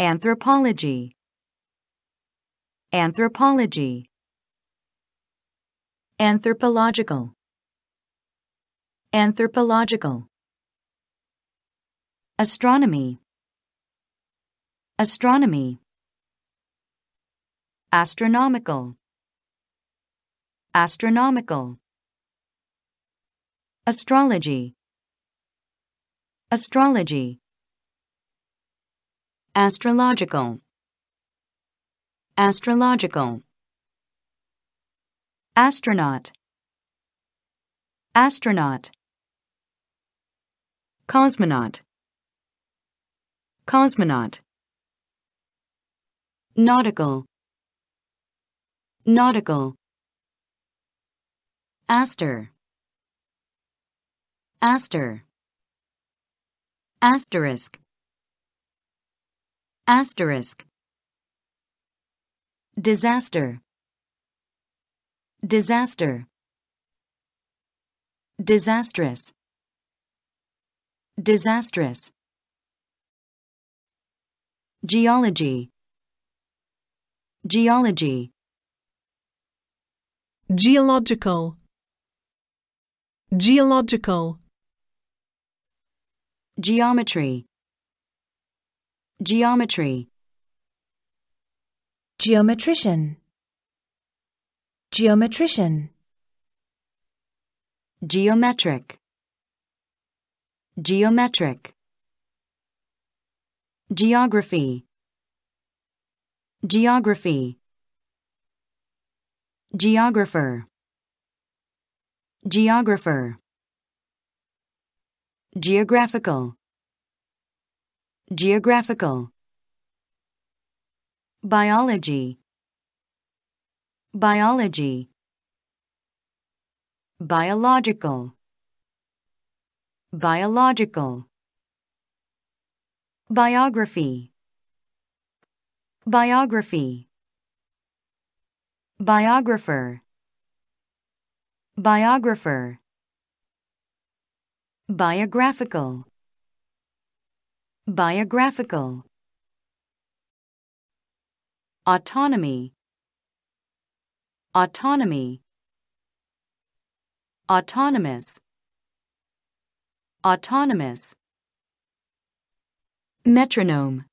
Anthropology Anthropology Anthropological Anthropological Astronomy Astronomy Astronomical Astronomical Astrology Astrology astrological astrological astronaut astronaut cosmonaut cosmonaut nautical nautical aster aster asterisk Asterisk. Disaster. Disaster. Disastrous. Disastrous. Geology. Geology. Geological. Geological. Geometry. Geometry Geometrician Geometrician Geometric Geometric Geography Geography Geographer Geographer Geographical Geographical Biology Biology Biological Biological Biography Biography Biographer Biographer Biographical Biographical Autonomy Autonomy Autonomous Autonomous Metronome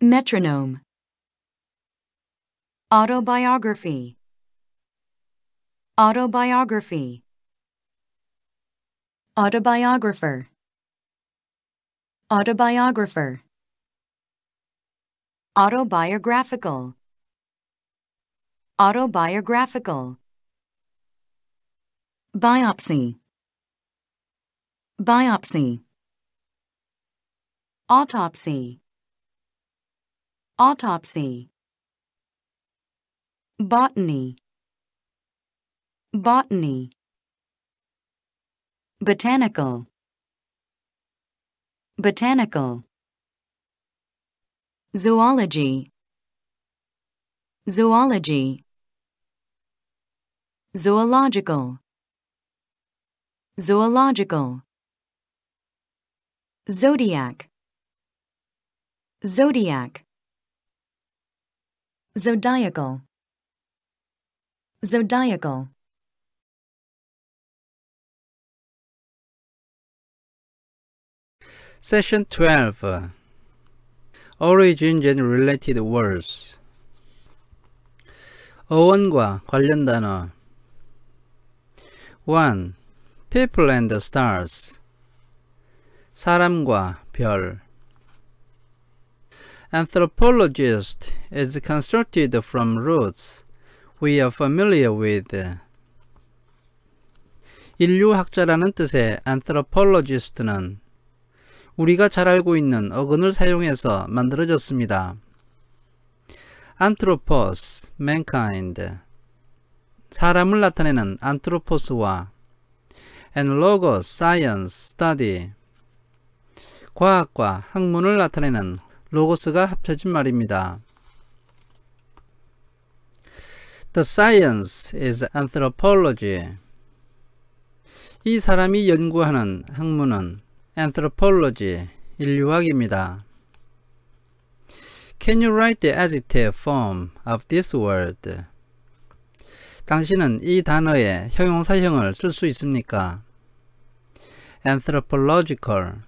Metronome Autobiography Autobiography Autobiographer Autobiographer Autobiographical Autobiographical Biopsy Biopsy Autopsy Autopsy Botany Botany Botanical Botanical Zoology Zoology Zoological Zoological Zodiac Zodiac Zodiacal Zodiacal Session 12 Origins and Related Words 어원과 관련 단어 1. People and the Stars 사람과 별 Anthropologist is constructed from roots we are familiar with. 인류학자라는 뜻의 anthropologist는 우리가 잘 알고 있는 어근을 사용해서 만들어졌습니다. anthropos, mankind 사람을 나타내는 anthropos와 and logos, science, study 과학과 학문을 나타내는 로고스가 합쳐진 말입니다. The science is anthropology. 이 사람이 연구하는 학문은 anthropology, 인류학입니다. Can you write the adjective form of this word? 당신은 이 단어의 형용사형을 쓸 수 있습니까? anthropological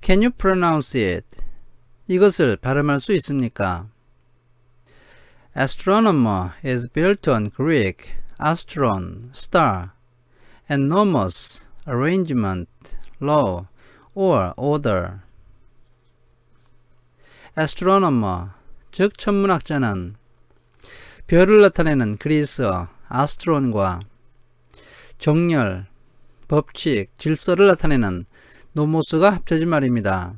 Can you pronounce it? 이것을 발음할 수 있습니까? Astronomer is built on Greek astron, star, and nomos, arrangement, law, or order. astronomer, 즉 천문학자는 별을 나타내는 그리스어 아스트론과 정렬, 법칙, 질서를 나타내는 노모스가 합쳐진 말입니다.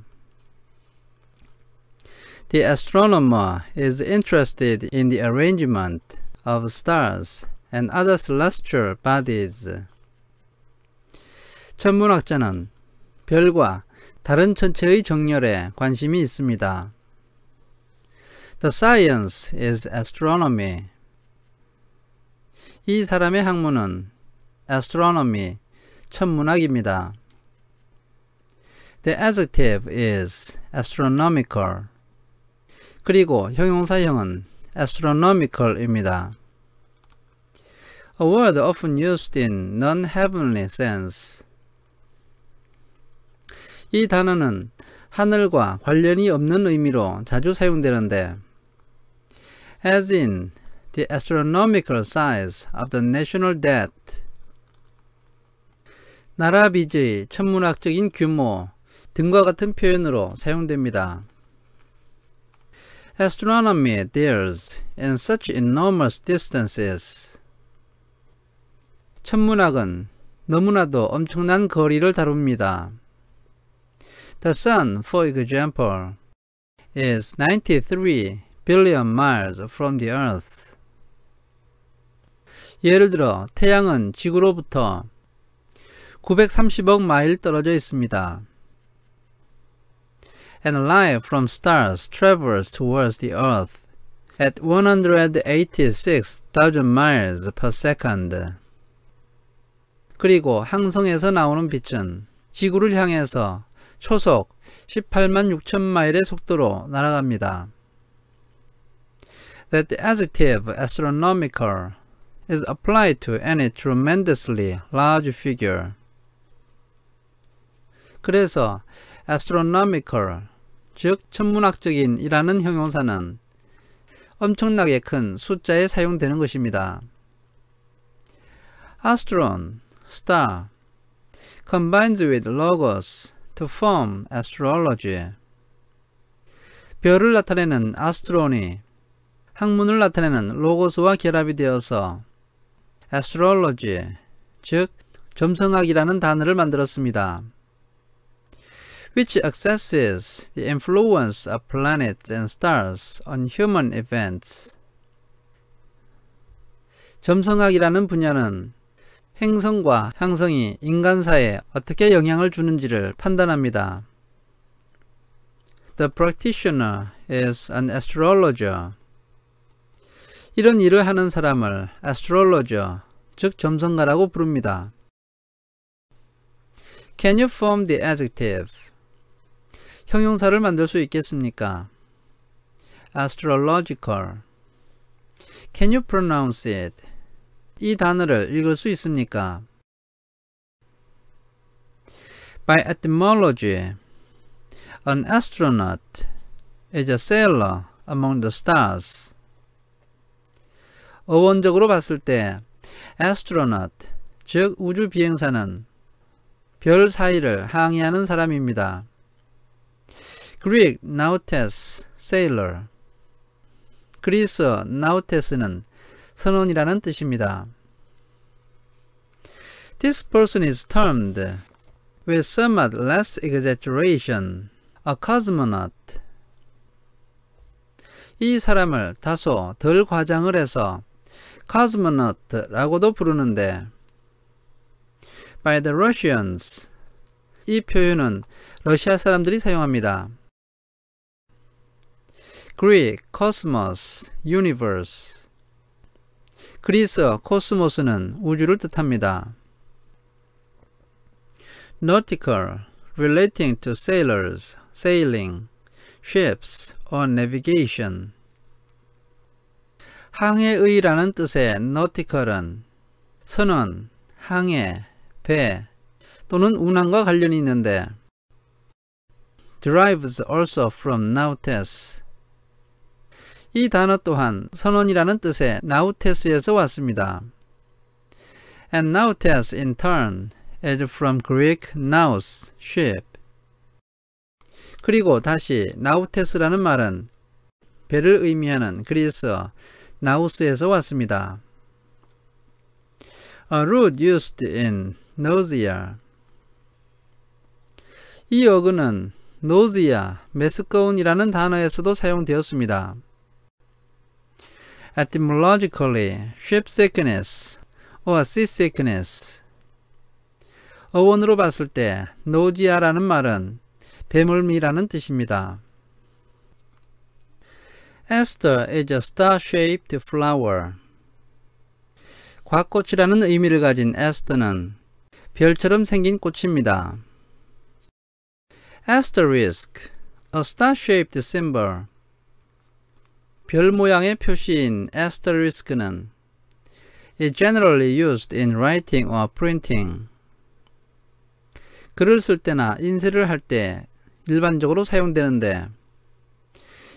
The astronomer is interested in the arrangement of stars and other celestial bodies. 천문학자는 별과 다른 천체의 정렬에 관심이 있습니다. The science is astronomy. 이 사람의 학문은 astronomy, 천문학입니다. The adjective is astronomical. 그리고 형용사형은 astronomical입니다. A word often used in non-heavenly sense. 이 단어는 하늘과 관련이 없는 의미로 자주 사용되는데 as in the astronomical size of the national debt 나라 빚의 천문학적인 규모 등과 같은 표현으로 사용됩니다. Astronomy deals in such enormous distances. 천문학은 너무나도 엄청난 거리를 다룹니다. The sun, for example, is 93 billion miles from the earth. 예를 들어 태양은 지구로부터 930억 마일 떨어져 있습니다. And light from stars travels towards the earth at 186,000 miles per second. 그리고 항성에서 나오는 빛은 지구를 향해서 초속 18만 6천 마일의 속도로 날아갑니다. That the adjective astronomical is applied to any tremendously large figure. 그래서 astronomical 즉 천문학적인 이라는 형용사는 엄청나게 큰 숫자에 사용되는 것입니다. astron, star combines with logos, to form astrology. 별을 나타내는 astrony, 학문을 나타내는 로고스와 결합이 되어서 astrology, 즉 점성학이라는 단어를 만들었습니다. which accesses the influence of planets and stars on human events. 점성학이라는 분야는 행성과 향성이 인간사에 어떻게 영향을 주는지를 판단합니다. The practitioner is an astrologer. 이런 일을 하는 사람을 astrologer, 즉 점성가라고 부릅니다. Can you form the adjective? 형용사를 만들 수 있겠습니까? astrological. Can you pronounce it? 이 단어를 읽을 수 있습니까? By etymology, an astronaut is a sailor among the stars. 어원적으로 봤을 때 astronaut, 즉 우주 비행사는 별 사이를 항해하는 사람입니다. Greek nautes, sailor. 그리스 나우테스는 선언이라는 뜻입니다. This person is termed, with somewhat less exaggeration, a cosmonaut. 이 사람을 다소 덜 과장을 해서 cosmonaut라고도 부르는데 by the Russians 이 표현은 러시아 사람들이 사용합니다. Greek, cosmos, universe 그리스어 코스모스는 우주를 뜻합니다. nautical, relating to sailors, sailing, ships, or navigation. 항해의라는 뜻의 nautical은 선원, 항해, 배 또는 운항과 관련이 있는데 derives also from nautes, 이 단어 또한 선언이라는 뜻의 나우테스에서 왔습니다. And nautes in turn is from Greek naus, ship. 그리고 다시 나우테스라는 말은 배를 의미하는 그리스어 나우스에서 왔습니다. A root used in nausea. 이 어근은 nausea, 메스꺼운이라는 단어에서도 사용되었습니다. etymologically shipsickness or seasickness. 어원으로 봤을 때 노지아라는 말은 배멀미라는 뜻입니다. Aster is a star-shaped flower. 과꽃이라는 의미를 가진 에스터는 별처럼 생긴 꽃입니다. Asterisk, a star-shaped symbol. 별 모양의 표시인 asterisk는 is generally used in writing or printing. 글을 쓸 때나 인쇄를 할 때 일반적으로 사용되는데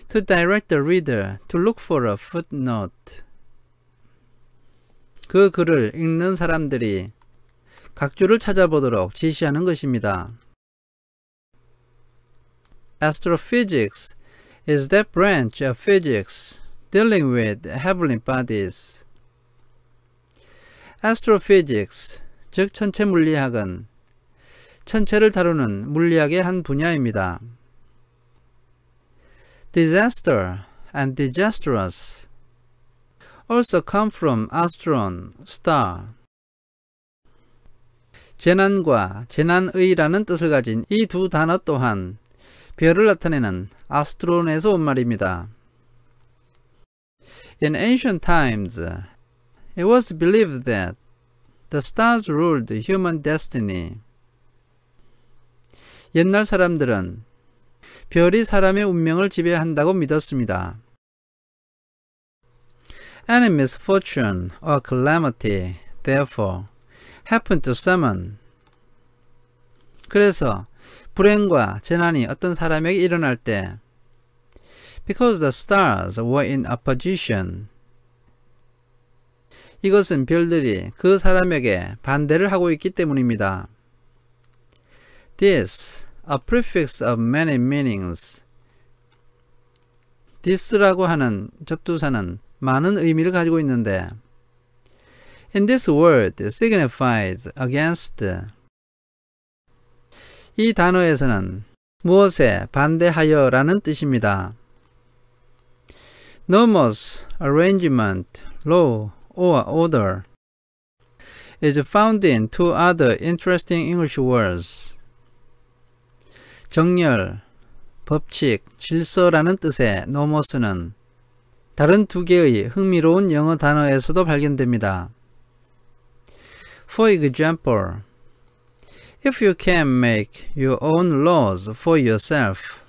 to direct the reader to look for a footnote. 그 글을 읽는 사람들이 각주를 찾아보도록 지시하는 것입니다. Astrophysics is that branch of physics dealing with heavenly bodies. Astrophysics, 즉 천체 물리학은 천체를 다루는 물리학의 한 분야입니다. Disaster and disastrous also come from astron, star. 재난과 재난의라는 뜻을 가진 이 두 단어 또한 별을 나타내는 아스트론에서 온 말입니다. In ancient times, it was believed that the stars ruled human destiny. 옛날 사람들은 별이 사람의 운명을 지배한다고 믿었습니다. Any misfortune or calamity, therefore, happened to someone. 그래서 불행과 재난이 어떤 사람에게 일어날 때 because the stars were in opposition 이것은 별들이 그 사람에게 반대를 하고 있기 때문입니다. This, a prefix of many meanings. this라고 하는 접두사는 많은 의미를 가지고 있는데 in this word signifies against 이 단어에서는 무엇에 반대하여 라는 뜻입니다. Nomos, arrangement, law, or order is found in two other interesting English words. 정렬, 법칙, 질서라는 뜻의 nomos는 다른 두 개의 흥미로운 영어 단어에서도 발견됩니다. For example, if you can make your own laws for yourself.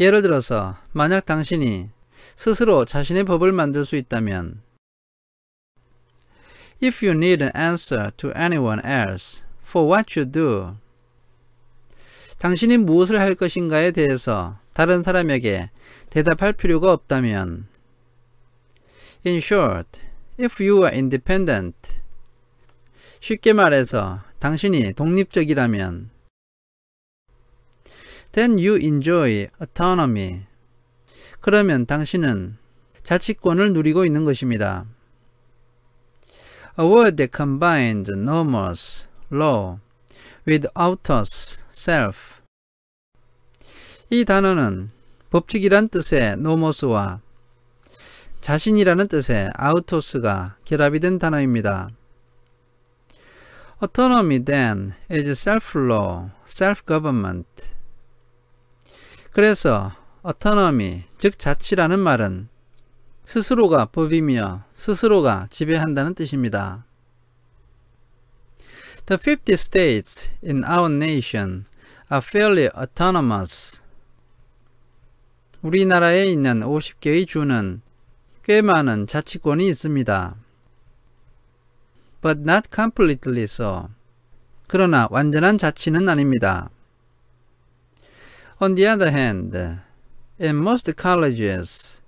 예를 들어서 만약 당신이 스스로 자신의 법을 만들 수 있다면 If you need an answer to anyone else for what you do 당신이 무엇을 할 것인가에 대해서 다른 사람에게 대답할 필요가 없다면 In short, if you are independent 쉽게 말해서 당신이 독립적이라면 Then you enjoy autonomy. 그러면 당신은 자치권을 누리고 있는 것입니다. A word that combines nomos, law, with autos, self. 이 단어는 법칙이란 뜻의 nomos와 자신이라는 뜻의 autos가 결합이 된 단어입니다. Autonomy then is self-law, self-government. 그래서 autonomy, 즉 자치라는 말은 스스로가 법이며 스스로가 지배한다는 뜻입니다. The 50 states in our nation are fairly autonomous. 우리나라에 있는 50개의 주는 꽤 많은 자치권이 있습니다. but not completely so. 그러나 완전한 자치는 아닙니다. On the other hand, in most colleges,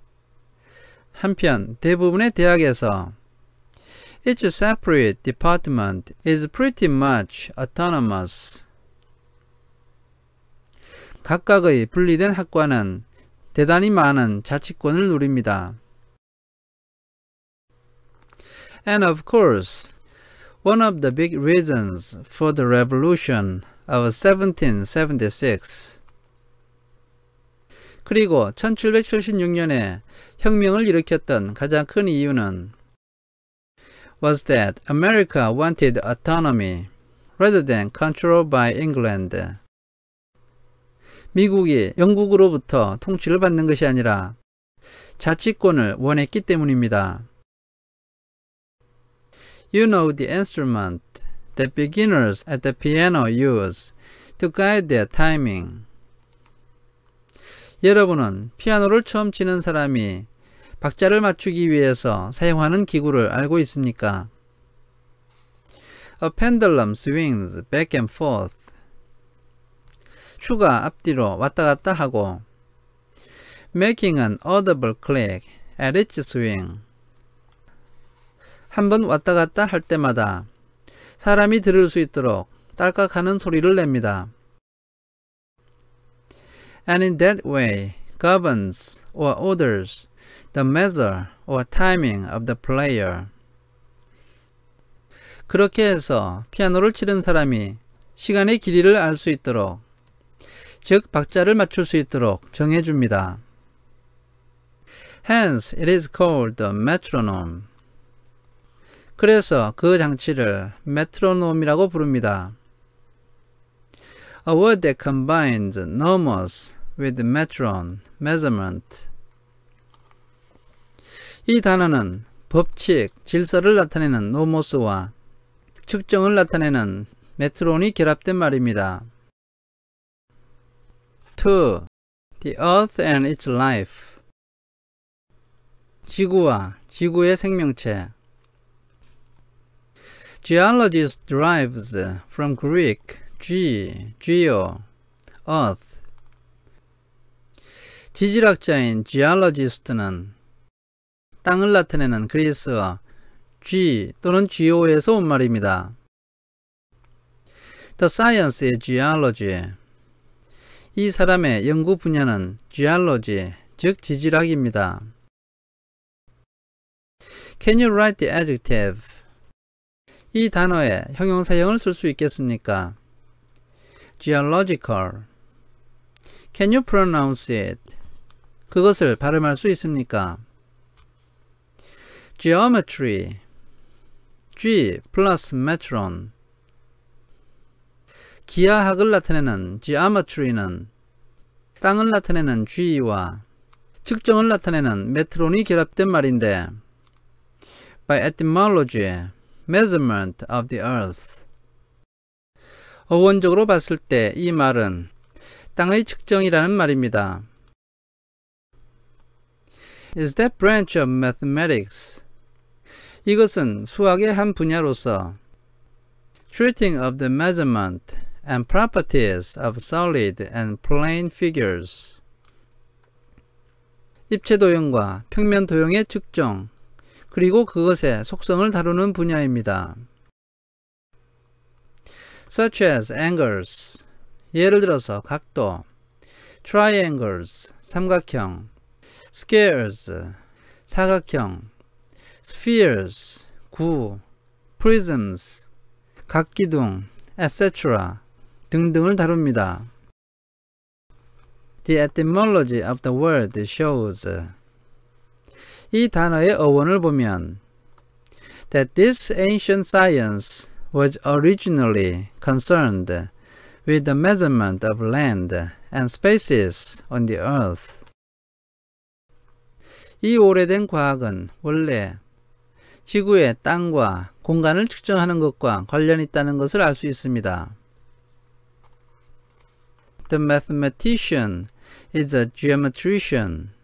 한편 대부분의 대학에서 each separate department is pretty much autonomous. 각각의 분리된 학과는 대단히 많은 자치권을 누립니다. And of course, One of the big reasons for the revolution of 1776. 그리고 1776년에 혁명을 일으켰던 가장 큰 이유는 was that America wanted autonomy rather than control by England. 미국이 영국으로부터 통치를 받는 것이 아니라 자치권을 원했기 때문입니다. You know the instrument that beginners at the piano use to guide their timing. 여러분은 피아노를 처음 치는 사람이 박자를 맞추기 위해서 사용하는 기구를 알고 있습니까? A pendulum swings back and forth. 추가 앞뒤로 왔다 갔다 하고 making an audible click at each swing. 한번 왔다 갔다 할 때마다 사람이 들을 수 있도록 딸깍하는 소리를 냅니다. And in that way governs or orders the measure or timing of the player. 그렇게 해서 피아노를 치는 사람이 시간의 길이를 알 수 있도록 즉 박자를 맞출 수 있도록 정해줍니다. Hence it is called the metronome. 그래서 그 장치를 메트로놈이라고 부릅니다. A word that combines nomos with metron, measurement. 이 단어는 법칙, 질서를 나타내는 노모스와 측정을 나타내는 메트론이 결합된 말입니다. 2. The Earth and its Life 지구와 지구의 생명체 Geologist derives from Greek ge, geo, earth. 지질학자인 geologist는 땅을 나타내는 그리스어 g 또는 geo에서 온 말입니다. The science의 geology 이 사람의 연구 분야는 geology, 즉 지질학입니다. Can you write the adjective 이 단어에 형용사형을 쓸 수 있겠습니까? geological Can you pronounce it? 그것을 발음할 수 있습니까? geometry G plus metron 기하학을 나타내는 geometry는 땅을 나타내는 G와 측정을 나타내는 m e t r o n 이 결합된 말인데 by etymology measurement of the earth. 어원적으로 봤을 때 이 말은 땅의 측정이라는 말입니다. is that branch of mathematics. 이것은 수학의 한 분야로서 treating of the measurement and properties of solid and plane figures. 입체 도형과 평면 도형의 측정, 그리고 그것의 속성을 다루는 분야입니다. such as angles 예를 들어서 각도 triangles 삼각형 squares 사각형 spheres 구 prisms 각기둥 etc 등등을 다룹니다. The etymology of the word shows 이 단어의 어원을 보면 that this ancient science was originally concerned with the measurement of land and spaces on the earth. 이 오래된 과학은 원래 지구의 땅과 공간을 측정하는 것과 관련 있다는 것을 알 수 있습니다. The mathematician is a geometrician.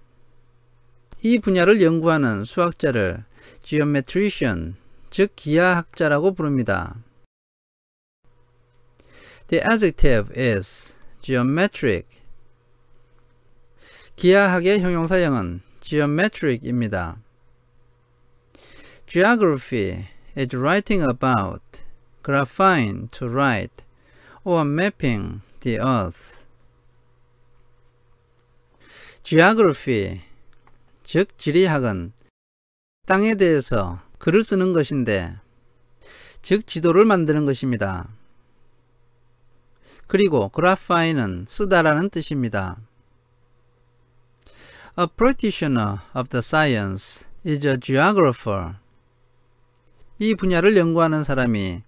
이 분야를 연구하는 수학자를 geometrician, 즉 기하학자라고 부릅니다. The adjective is geometric. 기하학의 형용사형은 geometric입니다. Geography is writing about, graphine to write, or mapping the earth. Geography 즉 지리학은 땅에 대해서 글을 쓰는 것인데 즉 지도를 만드는 것입니다. 그리고 그래파이는 쓰다라는 뜻입니다. A practitioner of the science is a geographer. 이 분야를 연구하는 사람이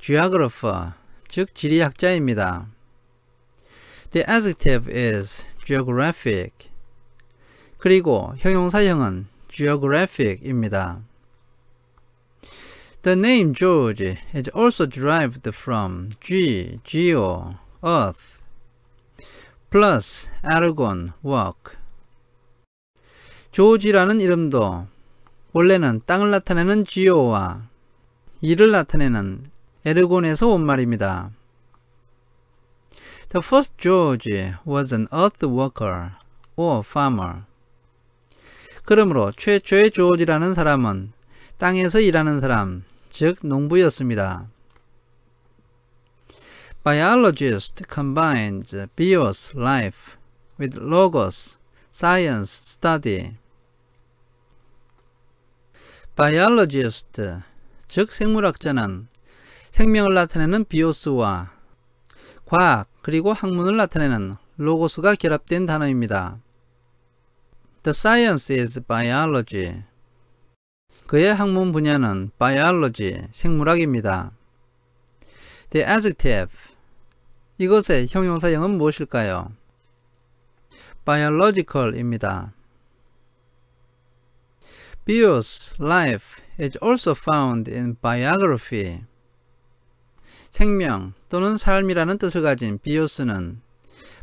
geographer, 즉 지리학자입니다. The adjective is geographic. 그리고 형용사형은 geographic입니다. The name George is also derived from G, geo, earth, plus argon, work. 조지라는 이름도 원래는 땅을 나타내는 지오와 이를 나타내는 에르곤에서 온 말입니다. The first George was an earth worker or farmer. 그러므로 최초의 조지라는 사람은 땅에서 일하는 사람, 즉 농부였습니다. Biologist combines bios, life, with logos, science, study. Biologist, 즉 생물학자는 생명을 나타내는 비오스와 과학 그리고 학문을 나타내는 로고스가 결합된 단어입니다. The science is biology. 그의 학문 분야는 biology, 생물학입니다. The adjective. 이것의 형용사형은 무엇일까요? biological입니다. Bios, life, is also found in biography. 생명 또는 삶이라는 뜻을 가진 비오스는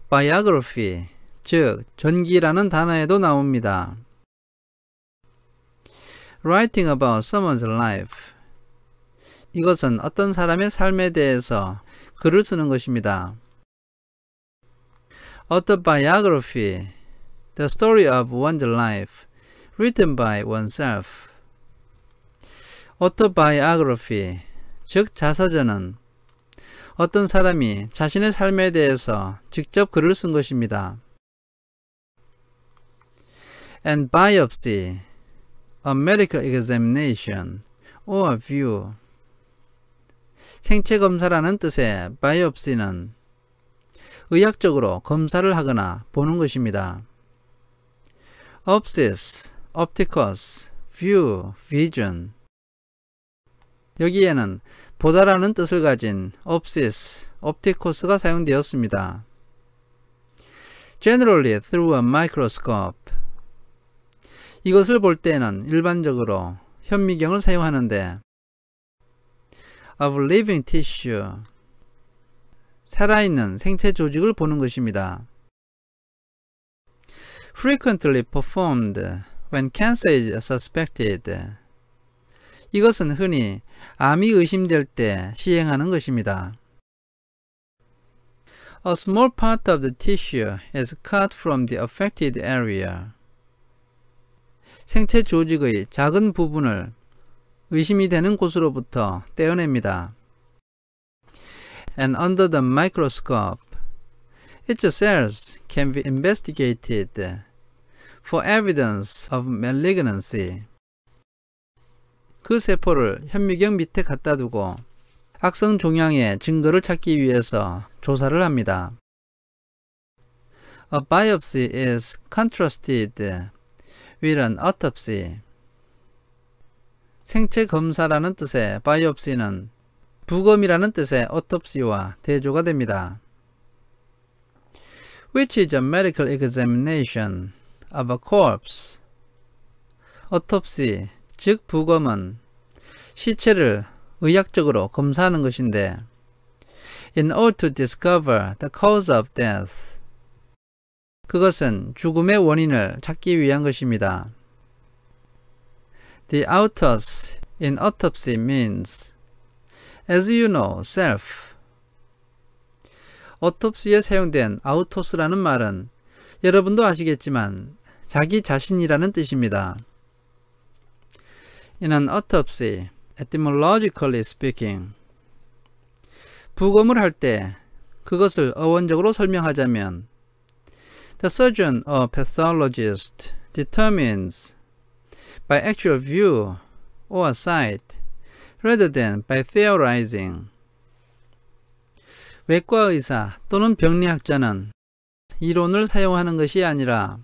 biography, 즉, 전기라는 단어에도 나옵니다. Writing about someone's life. 이것은 어떤 사람의 삶에 대해서 글을 쓰는 것입니다. Autobiography. The story of one's life. Written by oneself. Autobiography. 즉, 자서전은 어떤 사람이 자신의 삶에 대해서 직접 글을 쓴 것입니다. and biopsy, a medical examination or a view. 생체 검사라는 뜻의 biopsy는 의학적으로 검사를 하거나 보는 것입니다. opsis, opticus, view, vision 여기에는 보다라는 뜻을 가진 opsis, opticus가 사용되었습니다. generally through a microscope 이것을 볼 때는 일반적으로 현미경을 사용하는데 of living tissue 살아있는 생체 조직을 보는 것입니다. frequently performed when cancer is suspected 이것은 흔히 암이 의심될 때 시행하는 것입니다. A small part of the tissue is cut from the affected area. 생체 조직의 작은 부분을 의심이 되는 곳으로부터 떼어냅니다. And under the microscope, its cells can be investigated for evidence of malignancy. 그 세포를 현미경 밑에 갖다 두고 악성 종양의 증거를 찾기 위해서 조사를 합니다. A biopsy is contrasted 위는 autopsy 생체 검사라는 뜻의 바이옵시는 부검이라는 뜻의 autopsy와 대조가 됩니다. which is a medical examination of a corpse. autopsy, 즉 부검은 시체를 의학적으로 검사하는 것인데 in order to discover the cause of death 그것은 죽음의 원인을 찾기 위한 것입니다. The autos in autopsy means as you know self. autopsy에 사용된 autos라는 말은 여러분도 아시겠지만 자기 자신이라는 뜻입니다. In an autopsy, etymologically speaking, 부검을 할 때 그것을 어원적으로 설명하자면 The surgeon or pathologist determines by actual view or sight rather than by theorizing. 외과 의사 또는 병리학자는 이론을 사용하는 것이 아니라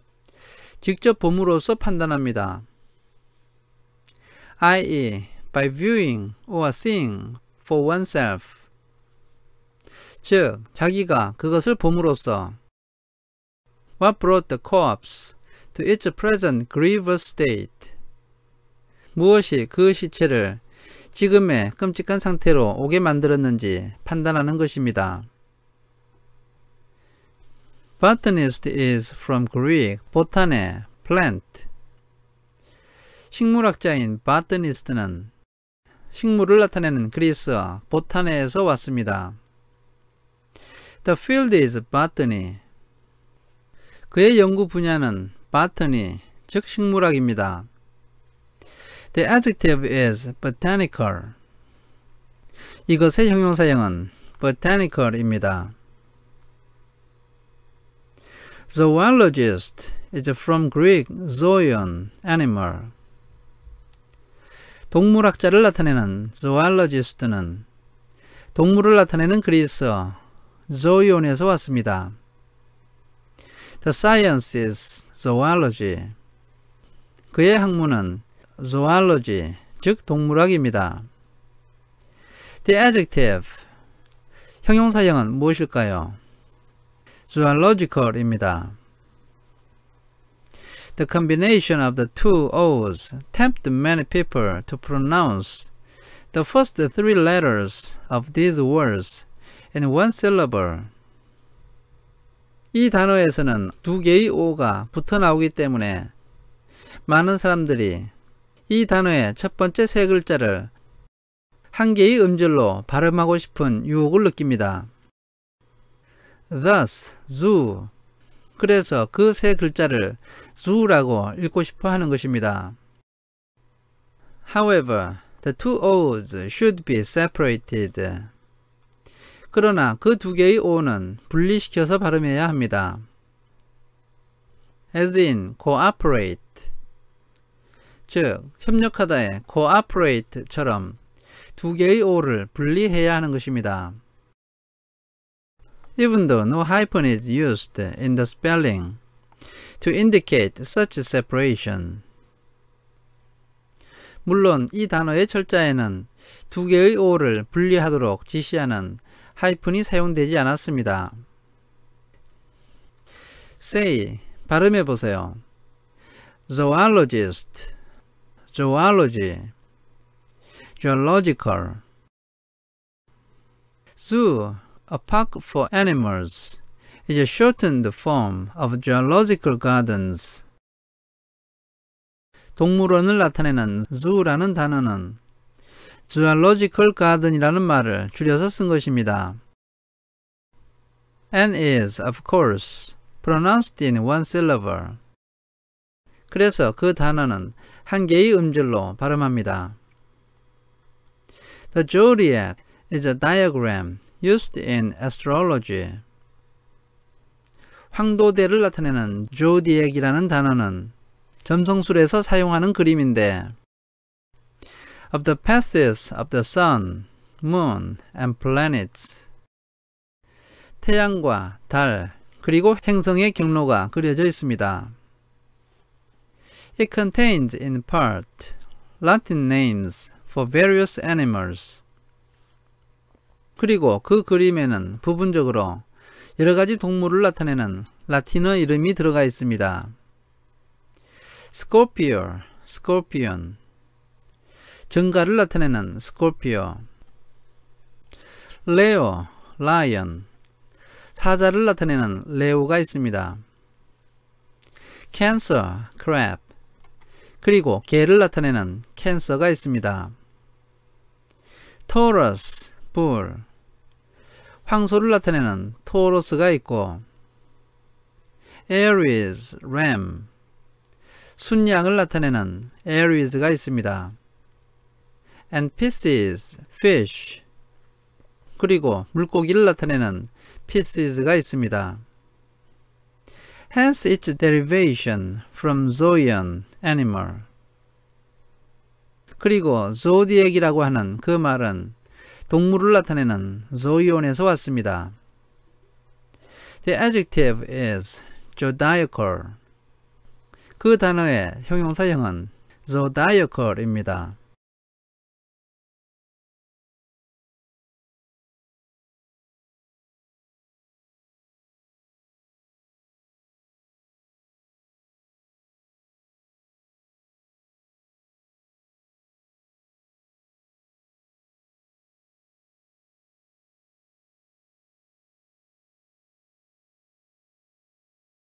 직접 봄으로서 판단합니다. i.e. by viewing or seeing for oneself 즉 자기가 그것을 봄으로써 What brought the corpse to its present grievous state? 무엇이 그 시체를 지금의 끔찍한 상태로 오게 만들었는지 판단하는 것입니다. Botanist is from Greek botan의 plant. 식물학자인 botanist는 식물을 나타내는 그리스어 보타네에서 왔습니다. The field is botany. 그의 연구 분야는 바터니, 즉 식물학입니다. The adjective is botanical. 이것의 형용사형은 botanical입니다. Zoologist is from Greek zoon, animal. 동물학자를 나타내는 zoologist는 동물을 나타내는 그리스어 zoon에서 왔습니다. The science is zoology. 그의 학문은 zoology, 즉 동물학입니다. The adjective, 형용사형은 무엇일까요? zoological입니다. The combination of the two O's tempt many people to pronounce the first three letters of these words in one syllable. 이 단어에서는 두 개의 오가 붙어 나오기 때문에 많은 사람들이 이 단어의 첫 번째 세 글자를 한 개의 음절로 발음하고 싶은 유혹을 느낍니다. thus, zoo. 그래서 그 세 글자를 zoo라고 읽고 싶어 하는 것입니다. However, the two O's should be separated. 그러나 그 두 개의 o는 분리시켜서 발음해야 합니다. as in cooperate 즉 협력하다의 cooperate처럼 두 개의 o를 분리해야 하는 것입니다. Even though no hyphen is used in the spelling to indicate such separation 물론 이 단어의 철자에는 두 개의 o를 분리하도록 지시하는 하이픈이 사용되지 않았습니다. say 발음해 보세요. zoologist, zoology, geological. zoo, a park for animals, is a shortened form of geological gardens. 동물원을 나타내는 zoo라는 단어는 zoological garden이라는 말을 줄여서 쓴 것입니다. and is, of course, pronounced in one syllable. 그래서 그 단어는 한 개의 음절로 발음합니다. The zodiac is a diagram used in astrology. 황도대를 나타내는 zodiac이라는 단어는 점성술에서 사용하는 그림인데 of the passes of the sun, moon, and planets. 태양과 달, 그리고 행성의 경로가 그려져 있습니다. It contains in part Latin names for various animals. 그리고 그 그림에는 부분적으로 여러 가지 동물을 나타내는 라틴어 이름이 들어가 있습니다. Scorpio, scorpion, 정가를 나타내는 스콜피오 레오, 라이언 사자를 나타내는 레오가 있습니다. 캔서, 크랩 그리고 개를 나타내는 캔서가 있습니다. 토러스, 불 황소를 나타내는 토로스가 있고 에리 i e s 순양을 나타내는 에리 i e 가 있습니다. and pieces, fish 그리고 물고기를 나타내는 pieces가 있습니다. Hence its derivation from Zoian animal. 그리고 zodiac이라고 하는 그 말은 동물을 나타내는 zoion에서 왔습니다. The adjective is zodiacal. 그 단어의 형용사형은 zodiacal입니다.